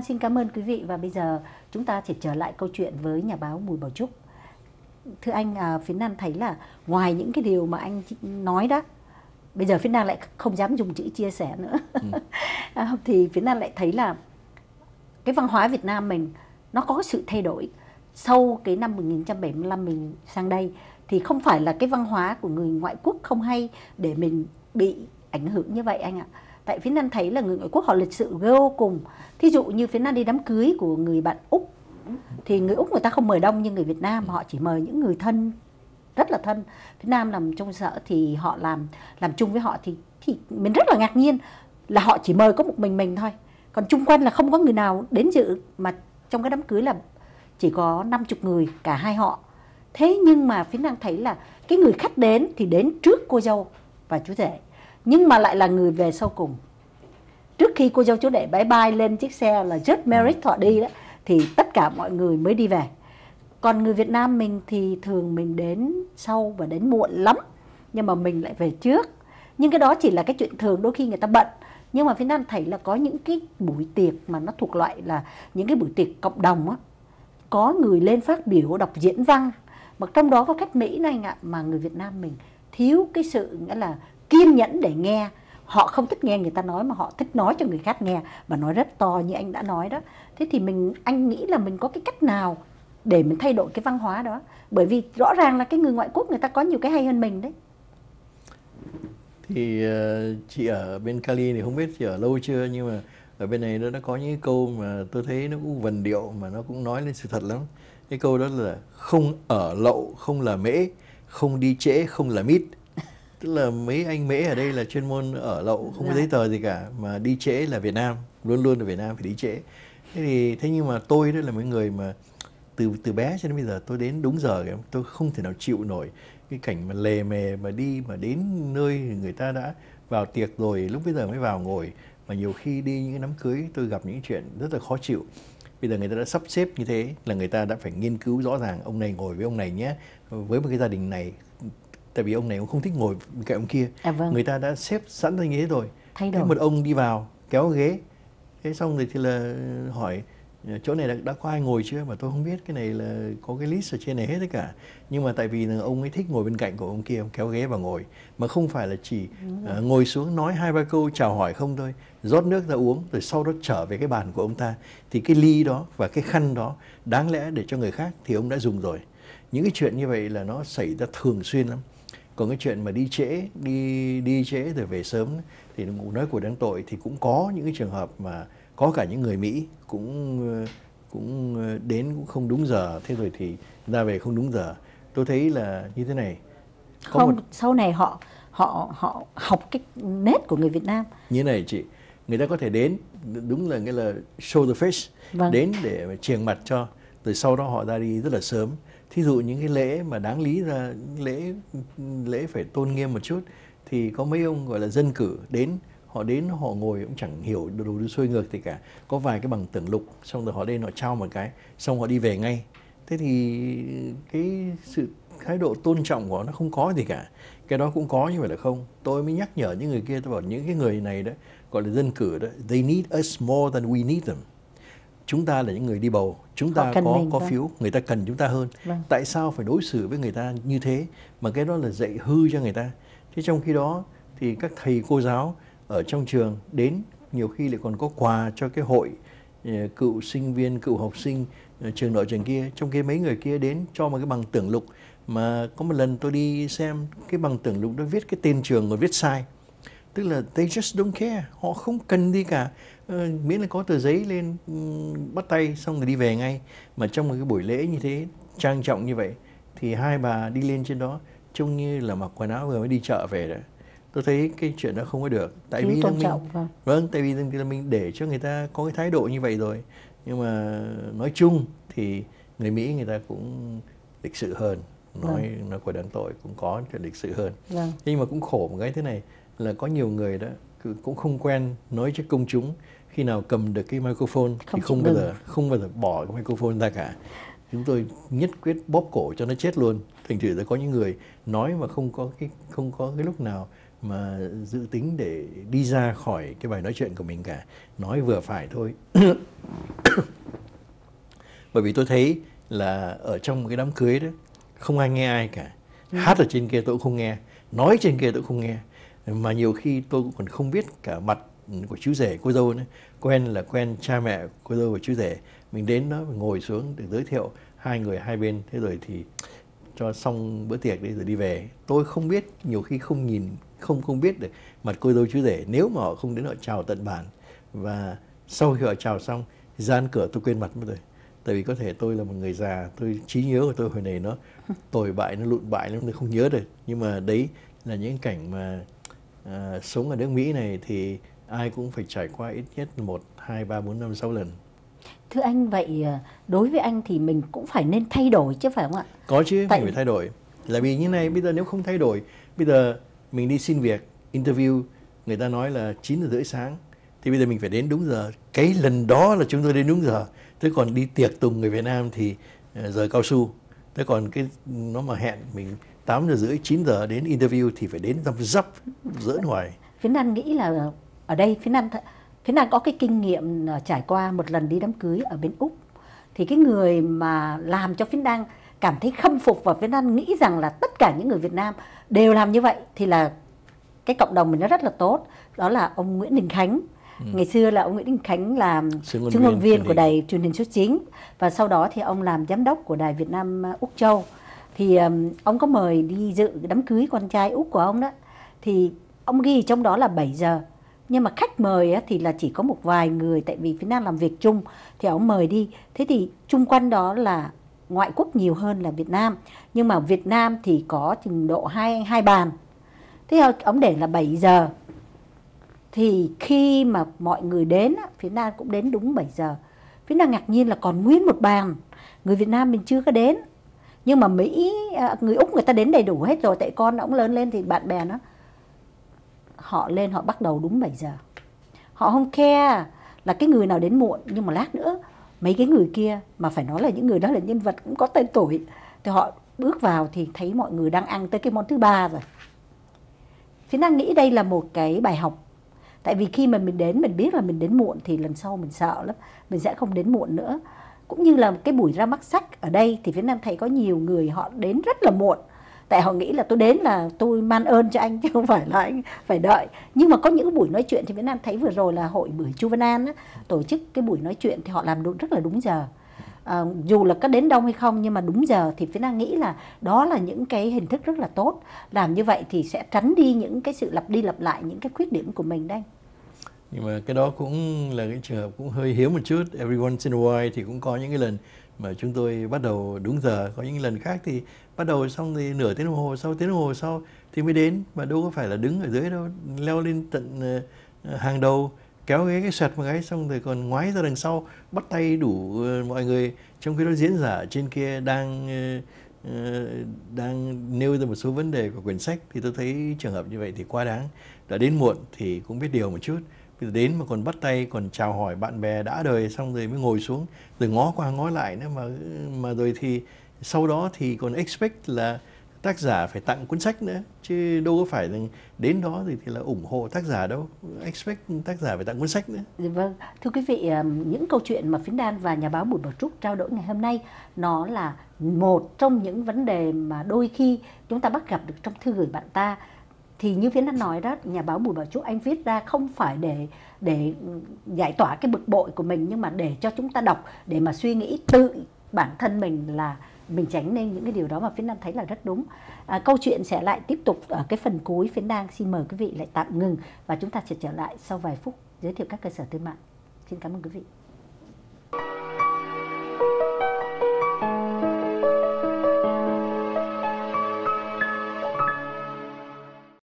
An vâng, xin cảm ơn quý vị và bây giờ chúng ta sẽ trở lại câu chuyện với nhà báo Bùi Bảo Trúc. Thưa anh, à, Phiến An thấy là ngoài những cái điều mà anh nói đó, bây giờ Phiến Nam lại không dám dùng chữ chia sẻ nữa. Ừ. À, thì Phiến Nam lại thấy là cái văn hóa Việt Nam mình nó có sự thay đổi. Sau cái năm 1975 mình sang đây thì không phải là cái văn hóa của người ngoại quốc không hay để mình bị ảnh hưởng như vậy anh ạ. Vậy Phía Nam thấy là người ngoại quốc họ lịch sự vô cùng. Thí dụ như Phía Nam đi đám cưới của người bạn Úc thì người Úc người ta không mời đông như người Việt Nam họ chỉ mời những người thân rất là thân. Phía Nam làm trong sở thì họ làm làm chung với họ thì thì mình rất là ngạc nhiên là họ chỉ mời có một mình mình thôi. Còn chung quanh là không có người nào đến dự mà trong cái đám cưới là chỉ có 50 người cả hai họ. Thế nhưng mà phía Nam thấy là cái người khách đến thì đến trước cô dâu và chú rể nhưng mà lại là người về sau cùng trước khi cô dâu chú đệ bãi bay lên chiếc xe là just ừ. merit họ đi đó thì tất cả mọi người mới đi về còn người Việt Nam mình thì thường mình đến sau và đến muộn lắm nhưng mà mình lại về trước nhưng cái đó chỉ là cái chuyện thường đôi khi người ta bận nhưng mà phía Nam thấy là có những cái buổi tiệc mà nó thuộc loại là những cái buổi tiệc cộng đồng á có người lên phát biểu đọc diễn văn mà trong đó có khách Mỹ này ạ mà người Việt Nam mình thiếu cái sự nghĩa là kiên nhẫn để nghe họ không thích nghe người ta nói mà họ thích nói cho người khác nghe và nói rất to như anh đã nói đó thế thì mình anh nghĩ là mình có cái cách nào để mình thay đổi cái văn hóa đó bởi vì rõ ràng là cái người ngoại quốc người ta có nhiều cái hay hơn mình đấy thì uh, chị ở bên Cali thì không biết chị ở lâu chưa nhưng mà ở bên này nó đã có những câu mà tôi thấy nó cũng vần điệu mà nó cũng nói lên sự thật lắm cái câu đó là không ở lậu không là mễ không đi trễ không là mít tức là mấy anh mễ ở đây là chuyên môn ở lậu không dạ. có giấy tờ gì cả mà đi trễ là Việt Nam luôn luôn ở Việt Nam phải đi trễ thế thì thế nhưng mà tôi đó là mấy người mà từ từ bé cho đến bây giờ tôi đến đúng giờ kìa tôi không thể nào chịu nổi cái cảnh mà lề mề mà đi mà đến nơi người ta đã vào tiệc rồi lúc bây giờ mới vào ngồi mà nhiều khi đi những cái đám cưới tôi gặp những chuyện rất là khó chịu bây giờ người ta đã sắp xếp như thế là người ta đã phải nghiên cứu rõ ràng ông này ngồi với ông này nhé với một cái gia đình này tại vì ông này cũng không thích ngồi cạnh ông kia à, vâng. người ta đã xếp sẵn ra ghế rồi Thay đổi. Thế một ông đi vào kéo ghế thế xong rồi thì là hỏi ờ, chỗ này đã, đã có ai ngồi chưa mà tôi không biết cái này là có cái list ở trên này hết tất cả nhưng mà tại vì là ông ấy thích ngồi bên cạnh của ông kia ông kéo ghế vào ngồi mà không phải là chỉ uh, ngồi xuống nói hai ba câu chào hỏi không thôi rót nước ra uống rồi sau đó trở về cái bàn của ông ta thì cái ly đó và cái khăn đó đáng lẽ để cho người khác thì ông đã dùng rồi những cái chuyện như vậy là nó xảy ra thường xuyên lắm còn cái chuyện mà đi trễ đi đi trễ rồi về sớm thì ngủ nói của đáng tội thì cũng có những cái trường hợp mà có cả những người Mỹ cũng cũng ờ, đến cũng không đúng giờ thế rồi thì ra về không đúng giờ tôi thấy là như thế này có không một... sau này họ họ họ học cái nét của người Việt Nam như này chị người ta có thể đến đúng là nghĩa là show the face vâng. đến để triển mặt cho rồi sau đó họ ra đi rất là sớm thí dụ những cái lễ mà đáng lý ra lễ lễ phải tôn nghiêm một chút thì có mấy ông gọi là dân cử đến họ đến họ ngồi cũng chẳng hiểu đồ đu xuôi ngược thì cả có vài cái bằng tưởng lục xong rồi họ lên họ trao một cái xong họ đi về ngay thế thì cái sự thái độ tôn trọng của nó không có gì cả cái đó cũng có như vậy là không tôi mới nhắc nhở những người kia tôi bảo những cái người này đó gọi là dân cử đó they need us more than we need them chúng ta là những người đi bầu chúng ta có mình, có vâng. phiếu người ta cần chúng ta hơn vâng. tại sao phải đối xử với người ta như thế mà cái đó là dạy hư cho người ta thế trong khi đó thì các thầy cô giáo ở trong trường đến nhiều khi lại còn có quà cho cái hội ờ, cựu sinh viên cựu học sinh ờ, trường nội trường kia trong khi mấy người kia đến cho một cái bằng tưởng lục mà có một lần tôi đi xem cái bằng tưởng lục nó viết cái tên trường còn viết sai tức là they just don't care họ không cần đi cả ờ, miễn là có tờ giấy lên ừ, bắt tay xong rồi đi về ngay mà trong một cái buổi lễ như thế trang trọng như vậy thì hai bà đi lên trên đó trông như là mặc quần áo vừa mới đi chợ về đấy tôi thấy cái chuyện đó không có được tại Chính vì tôn trọng mình, vâng. vâng. tại vì là mình để cho người ta có cái thái độ như vậy rồi nhưng mà nói chung thì người mỹ người ta cũng lịch sự hơn nói vâng. nói của đáng tội cũng có chuyện lịch sự hơn vâng. nhưng mà cũng khổ một cái thế này là có nhiều người đó cũng không quen nói trước công chúng khi nào cầm được cái microphone không thì không bao giờ không bao giờ bỏ cái microphone ra cả chúng tôi nhất quyết bóp cổ cho nó chết luôn thành thử là có những người nói mà không có cái không có cái lúc nào mà dự tính để đi ra khỏi cái bài nói chuyện của mình cả nói vừa phải thôi bởi vì tôi thấy là ở trong một cái đám cưới đó không ai nghe ai cả ừ. hát ở trên kia tôi cũng không nghe nói trên kia tôi cũng không nghe mà nhiều khi tôi cũng còn không biết cả mặt của chú rể cô dâu nữa quen là quen cha mẹ cô dâu và chú rể mình đến nó ngồi xuống để giới thiệu hai người hai bên thế rồi thì cho xong bữa tiệc đi rồi đi về tôi không biết nhiều khi không nhìn không không biết được mặt cô dâu chú rể nếu mà họ không đến họ chào tận bàn và sau khi họ chào xong gian cửa tôi quên mặt mất rồi tại vì có thể tôi là một người già tôi trí nhớ của tôi hồi này nó tồi bại nó lụn bại lắm tôi không nhớ được nhưng mà đấy là những cảnh mà à, sống ở nước Mỹ này thì ai cũng phải trải qua ít nhất một hai ba bốn năm sáu lần. Thưa anh vậy ờ, đối với anh thì mình cũng phải nên thay đổi chứ phải không ạ? Có chứ, Tại... mình phải thay đổi. Là vì như này bây giờ nếu không thay đổi, bây giờ mình đi xin việc, interview người ta nói là 9 giờ rưỡi sáng thì bây giờ mình phải đến đúng giờ. Cái lần đó là chúng tôi đến đúng giờ. Thế còn đi tiệc tùng người Việt Nam thì ờ, giờ cao su. Thế còn cái nó mà hẹn mình 8 giờ rưỡi 9 giờ đến interview thì phải đến răm dấp giỡn ngoài. Phiến Lan nghĩ là ở đây Phiến Lan Phiến Lan có cái kinh nghiệm ờ, trải qua một lần đi đám cưới ở bên Úc thì cái người mà làm cho Phiến Lan cảm thấy khâm phục và Phiến Lan nghĩ rằng là tất cả những người Việt Nam đều làm như vậy thì là cái cộng đồng mình nó rất là tốt đó là ông Nguyễn Đình Khánh ừ. ngày xưa là ông Nguyễn Đình Khánh làm chương ngôn viên của đài truyền hình số 9 và sau đó thì ông làm giám đốc của đài Việt Nam ờ, Úc Châu thì um, ông có mời đi dự đám cưới con trai út của ông đó thì ông ghi trong đó là 7 giờ nhưng mà khách mời á, thì là chỉ có một vài người tại vì phía Nam làm việc chung thì ông mời đi thế thì chung quanh đó là ngoại quốc nhiều hơn là Việt Nam nhưng mà Việt Nam thì có trình độ hai hai bàn thế ông để là 7 giờ thì khi mà mọi người đến phía Nam cũng đến đúng 7 giờ phía Nam ngạc nhiên là còn nguyên một bàn người Việt Nam mình chưa có đến nhưng mà mỹ à, người úc người ta đến đầy đủ hết rồi tại con ông lớn lên thì bạn bè nó họ lên họ bắt đầu đúng 7 giờ họ không khe là cái người nào đến muộn nhưng mà lát nữa mấy cái người kia mà phải nói là những người đó là nhân vật cũng có tên tuổi thì họ bước vào thì thấy mọi người đang ăn tới cái món thứ ba rồi thế đang nghĩ đây là một cái bài học tại vì khi mà mình đến mình biết là mình đến muộn thì lần sau mình sợ lắm mình sẽ không đến muộn nữa cũng như là cái buổi ra mắt sách ở đây thì Việt Nam thấy có nhiều người họ đến rất là muộn tại họ nghĩ là tôi đến là tôi man ơn cho anh chứ không phải là anh phải đợi nhưng mà có những buổi nói chuyện thì Việt Nam thấy vừa rồi là hội bưởi Chu Văn An á, tổ chức cái buổi nói chuyện thì họ làm đúng rất là đúng giờ à, dù là có đến đông hay không nhưng mà đúng giờ thì Việt Nam nghĩ là đó là những cái hình thức rất là tốt làm như vậy thì sẽ tránh đi những cái sự lặp đi lặp lại những cái khuyết điểm của mình đây nhưng mà cái đó cũng là cái trường hợp cũng hơi hiếm một chút every once in a while thì cũng có những cái lần mà chúng tôi bắt đầu đúng giờ có những lần khác thì bắt đầu xong thì nửa tiếng đồng hồ sau tiếng đồng hồ sau thì mới đến mà đâu có phải là đứng ở dưới đâu leo lên tận ờ, hàng đầu kéo ghế cái sẹt một cái xong rồi còn ngoái ra đằng sau bắt tay đủ ờ, mọi người trong khi đó diễn giả trên kia đang ờ, đang nêu ra một số vấn đề của quyển sách thì tôi thấy trường hợp như vậy thì quá đáng đã đến muộn thì cũng biết điều một chút bây giờ đến mà còn bắt tay còn chào hỏi bạn bè đã đời xong rồi mới ngồi xuống rồi ngó qua ngó lại nữa mà mà rồi thì sau đó thì còn expect là tác giả phải tặng cuốn sách nữa chứ đâu có phải đến đó thì, thì là ủng hộ tác giả đâu expect tác giả phải tặng cuốn sách nữa dạ vâng thưa quý vị những câu chuyện mà phiến đan và nhà báo bùi bảo trúc trao đổi ngày hôm nay nó là một trong những vấn đề mà đôi khi chúng ta bắt gặp được trong thư gửi bạn ta thì như Viễn đã nói đó nhà báo Bùi Bảo Trúc anh viết ra không phải để để giải tỏa cái bực bội của mình nhưng mà để cho chúng ta đọc để mà suy nghĩ tự bản thân mình là mình tránh nên những cái điều đó mà phiến đang thấy là rất đúng à, câu chuyện sẽ lại tiếp tục ở cái phần cuối phiến đang xin mời quý vị lại tạm ngừng và chúng ta sẽ trở lại sau vài phút giới thiệu các cơ sở thương mại xin cảm ơn quý vị